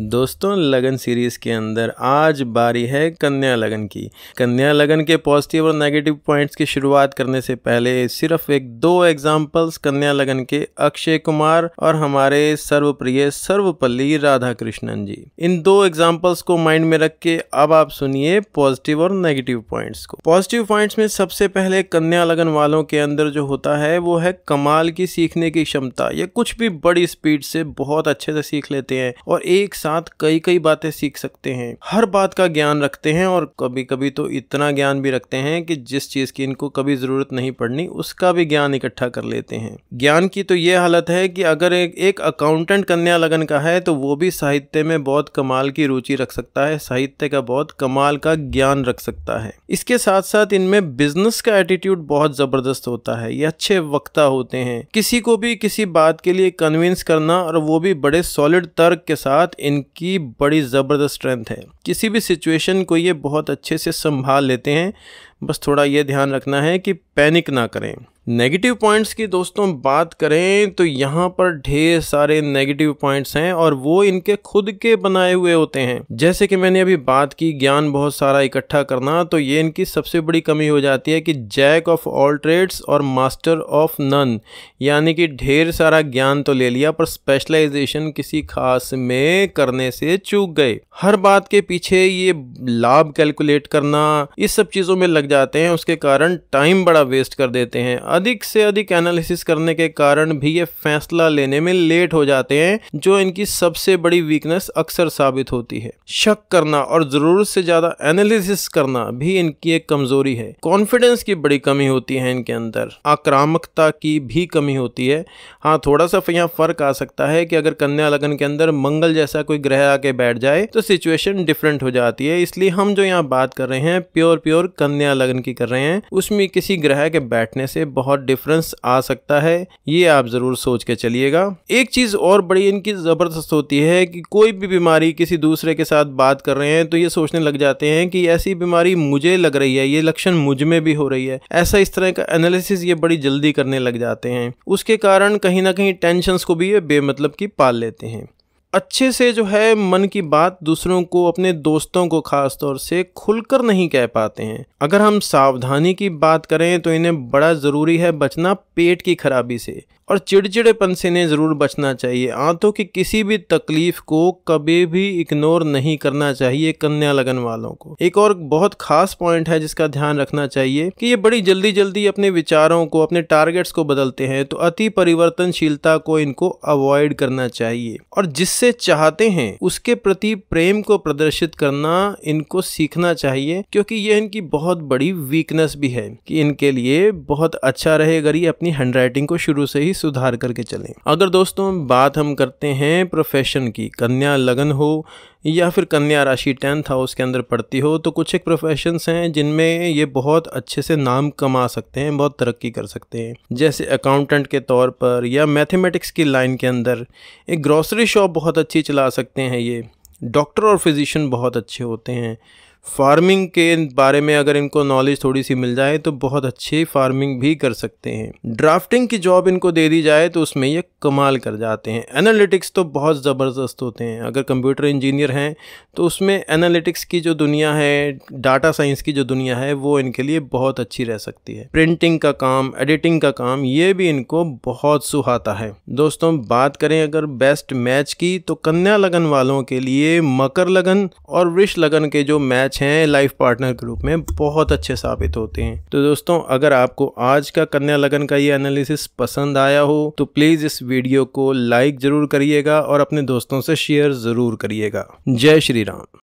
दोस्तों लगन सीरीज के अंदर आज बारी है कन्या लगन की कन्या लगन के पॉजिटिव और नेगेटिव पॉइंट्स की शुरुआत करने से पहले सिर्फ एक दो एग्जांपल्स कन्या लगन के अक्षय कुमार और हमारे सर्वप्रिय सर्वपल्ली राधा कृष्णन जी इन दो एग्जांपल्स को माइंड में रख के अब आप सुनिए पॉजिटिव और नेगेटिव पॉइंट्स को पॉजिटिव पॉइंट्स में सबसे पहले कन्या लगन वालों के अंदर जो होता है वो है कमाल की सीखने की क्षमता ये कुछ भी बड़ी स्पीड से बहुत अच्छे से सीख लेते हैं और एक साथ कई कई बातें सीख सकते हैं हर बात का ज्ञान रखते हैं और कभी कभी तो इतना ज्ञान भी रखते हैं कि जिस चीज की इनको कभी जरूरत नहीं पड़नी उसका भी ज्ञान इकट्ठा कर लेते हैं ज्ञान की तो ये हालत है कि अगर एक, एक अकाउंटेंट कन्या लगन का है तो वो भी साहित्य में बहुत कमाल की रुचि रख सकता है साहित्य का बहुत कमाल का ज्ञान रख सकता है इसके साथ साथ इनमें बिजनेस का एटीट्यूड बहुत जबरदस्त होता है ये अच्छे वक्ता होते हैं किसी को भी किसी बात के लिए कन्विंस करना और वो भी बड़े सॉलिड तर्क के साथ इन इनकी बड़ी ज़बरदस्त स्ट्रेंथ है किसी भी सिचुएशन को ये बहुत अच्छे से संभाल लेते हैं बस थोड़ा ये ध्यान रखना है कि पैनिक ना करें नेगेटिव पॉइंट्स की दोस्तों बात करें तो यहाँ पर ढेर सारे नेगेटिव पॉइंट्स हैं और वो इनके खुद के बनाए हुए होते हैं जैसे कि मैंने अभी बात की ज्ञान बहुत सारा इकट्ठा करना तो ये इनकी सबसे बड़ी कमी हो जाती है कि जैक ऑफ ऑल ट्रेड्स और मास्टर ऑफ नन यानी कि ढेर सारा ज्ञान तो ले लिया पर स्पेशलाइजेशन किसी खास में करने से चूक गए हर बात के पीछे ये लाभ कैलकुलेट करना इस सब चीज़ों में लग जाते हैं उसके कारण टाइम बड़ा वेस्ट कर देते हैं अधिक से अधिक एनालिसिस करने के कारण भी ये फैसला लेने में लेट हो जाते हैं जो इनकी सबसे बड़ी वीकनेस अक्सर साबित होती है शक करना और जरूरत से ज्यादा एनालिसिस करना भी इनकी एक कमजोरी है कॉन्फिडेंस की बड़ी कमी होती है इनके अंदर आक्रामकता की भी कमी होती है हाँ थोड़ा सा यहाँ फर्क आ सकता है कि अगर कन्या लगन के अंदर मंगल जैसा कोई ग्रह आके बैठ जाए तो सिचुएशन डिफरेंट हो जाती है इसलिए हम जो यहाँ बात कर रहे हैं प्योर प्योर कन्या लगन की कर रहे हैं उसमें किसी ग्रह के बैठने से बहुत डिफरेंस आ सकता है ये आप जरूर सोच के चलिएगा एक चीज और बड़ी इनकी जबरदस्त होती है कि कोई भी बीमारी किसी दूसरे के साथ बात कर रहे हैं तो ये सोचने लग जाते हैं कि ऐसी बीमारी मुझे लग रही है ये लक्षण मुझ में भी हो रही है ऐसा इस तरह का एनालिसिस ये बड़ी जल्दी करने लग जाते हैं उसके कारण कहीं ना कहीं टेंशन को भी ये बेमतलब की पाल लेते हैं अच्छे से जो है मन की बात दूसरों को अपने दोस्तों को खास तौर से खुलकर नहीं कह पाते हैं अगर हम सावधानी की बात करें तो इन्हें बड़ा ज़रूरी है बचना पेट की खराबी से और चिड़चिड़ेपन से इन्हें ज़रूर बचना चाहिए आंतों की किसी भी तकलीफ को कभी भी इग्नोर नहीं करना चाहिए कन्या लगन वालों को एक और बहुत खास पॉइंट है जिसका ध्यान रखना चाहिए कि ये बड़ी जल्दी जल्दी अपने विचारों को अपने टारगेट्स को बदलते हैं तो अति परिवर्तनशीलता को इनको अवॉइड करना चाहिए और जिससे चाहते हैं उसके प्रति प्रेम को प्रदर्शित करना इनको सीखना चाहिए क्योंकि ये इनकी बहुत बड़ी वीकनेस भी है कि इनके लिए बहुत अच्छा रहेगा ये अपनी हैंडराइटिंग को शुरू से ही सुधार करके चलें अगर दोस्तों बात हम करते हैं प्रोफेशन की कन्या लगन हो या फिर कन्या राशि टेंथ हाउस के अंदर पड़ती हो तो कुछ एक प्रोफेशंस हैं जिनमें ये बहुत अच्छे से नाम कमा सकते हैं बहुत तरक्की कर सकते हैं जैसे अकाउंटेंट के तौर पर या मैथमेटिक्स की लाइन के अंदर एक ग्रॉसरी शॉप बहुत अच्छी चला सकते हैं ये डॉक्टर और फिजिशियन बहुत अच्छे होते हैं फार्मिंग के बारे में अगर इनको नॉलेज थोड़ी सी मिल जाए तो बहुत अच्छी फार्मिंग भी कर सकते हैं ड्राफ्टिंग की जॉब इनको दे दी जाए तो उसमें ये कमाल कर जाते हैं एनालिटिक्स तो बहुत ज़बरदस्त होते हैं अगर कंप्यूटर इंजीनियर हैं तो उसमें एनालिटिक्स की जो दुनिया है डाटा साइंस की जो दुनिया है वो इनके लिए बहुत अच्छी रह सकती है प्रिंटिंग का काम एडिटिंग का काम ये भी इनको बहुत सुहाता है दोस्तों बात करें अगर बेस्ट मैच की तो कन्या लगन वालों के लिए मकर लगन और वृक्ष लगन के जो मैच मैच हैं लाइफ पार्टनर ग्रुप में बहुत अच्छे साबित होते हैं तो दोस्तों अगर आपको आज का कन्या लगन का ये एनालिसिस पसंद आया हो तो प्लीज इस वीडियो को लाइक जरूर करिएगा और अपने दोस्तों से शेयर जरूर करिएगा जय श्री राम